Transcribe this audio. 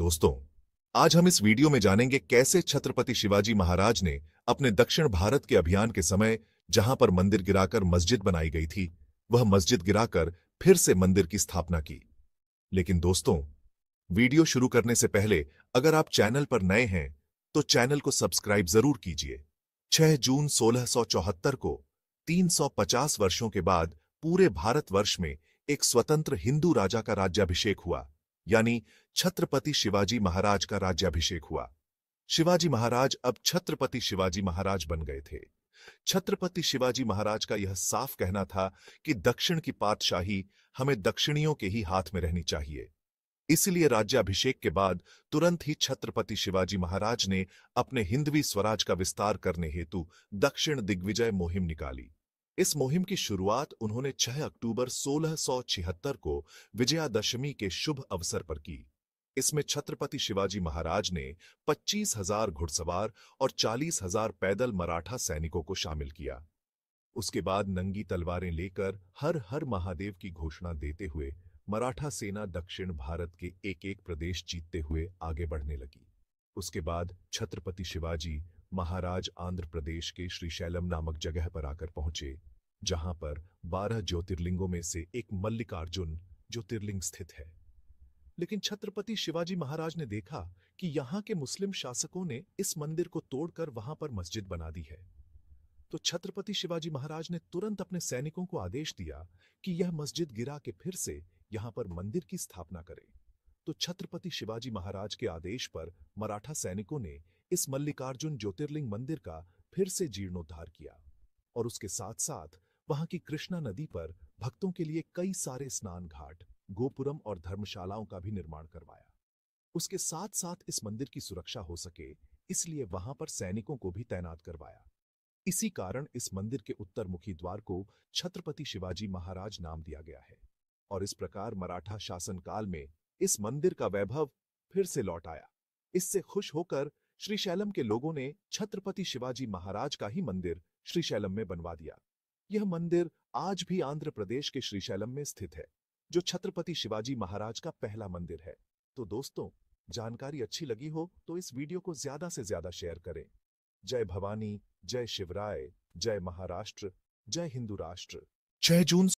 दोस्तों आज हम इस वीडियो में जानेंगे कैसे छत्रपति शिवाजी महाराज ने अपने दक्षिण भारत के अभियान के समय जहां पर मंदिर गिराकर मस्जिद बनाई गई थी वह मस्जिद गिराकर फिर से मंदिर की स्थापना की लेकिन दोस्तों वीडियो शुरू करने से पहले अगर आप चैनल पर नए हैं तो चैनल को सब्सक्राइब जरूर कीजिए 6 जून सोलह को 350 वर्षों के बाद पूरे भारतवर्ष में एक स्वतंत्र हिंदू राजा का राज्याभिषेक हुआ यानी छत्रपति शिवाजी महाराज का राज्याभिषेक हुआ शिवाजी महाराज अब छत्रपति शिवाजी महाराज बन गए थे छत्रपति शिवाजी महाराज का यह साफ कहना था कि दक्षिण की पातशाही हमें दक्षिणियों के ही हाथ में रहनी चाहिए इसलिए राज्याभिषेक के बाद तुरंत ही छत्रपति शिवाजी महाराज ने अपने हिंदवी स्वराज का विस्तार करने हेतु दक्षिण दिग्विजय मुहिम निकाली इस मुहिम की शुरुआत उन्होंने 6 अक्टूबर 1676 को विजयादशमी के शुभ अवसर पर की इसमें छत्रपति शिवाजी महाराज ने पच्चीस हजार घुड़सवार और चालीस हजार पैदल मराठा सैनिकों को शामिल किया उसके बाद नंगी तलवारें लेकर हर हर महादेव की घोषणा देते हुए मराठा सेना दक्षिण भारत के एक एक प्रदेश जीतते हुए आगे बढ़ने लगी उसके बाद छत्रपति शिवाजी महाराज आंध्र प्रदेश के श्रीशैलम नामक जगह पर आकर पहुंचे जहां पर बारह ज्योतिर्लिंगों में से एक मल्लिकार्जुन ज्योतिर्लिंग स्थित है लेकिन छत्रपति शिवाजी महाराज ने देखा कि यहाँ के मुस्लिम शासकों ने इस मंदिर को तोड़कर वहां पर मस्जिद बना दी है तो छत्रपति शिवाजी महाराज ने तुरंत अपने सैनिकों को आदेश दिया कि यह मस्जिद गिरा के फिर से यहाँ पर मंदिर की स्थापना करे तो छत्रपति शिवाजी महाराज के आदेश पर मराठा सैनिकों ने इस मल्लिकार्जुन ज्योतिर्लिंग मंदिर का फिर से जीर्णोद्धार किया और उसके साथ साथ वहां की कृष्णा नदी पर भक्तों के लिए कई सारे स्नान घाट गोपुरम और धर्मशालाओं का भी निर्माण करवाया उसके साथ साथ इस मंदिर की सुरक्षा हो सके इसलिए वहां पर सैनिकों को भी तैनात करवाया इसी कारण इस मंदिर के उत्तर मुखी द्वार को छत्रपति शिवाजी महाराज नाम दिया गया है और इस प्रकार मराठा शासन काल में इस मंदिर का वैभव फिर से लौट आया इससे खुश होकर श्रीशैलम के लोगों ने छत्रपति शिवाजी महाराज का ही मंदिर श्रीशैलम में बनवा दिया यह मंदिर आज भी आंध्र प्रदेश के श्रीशैलम में स्थित है जो छत्रपति शिवाजी महाराज का पहला मंदिर है तो दोस्तों जानकारी अच्छी लगी हो तो इस वीडियो को ज्यादा से ज्यादा शेयर करें जय भवानी जय शिवराय जय महाराष्ट्र जय हिंदू राष्ट्र छह जून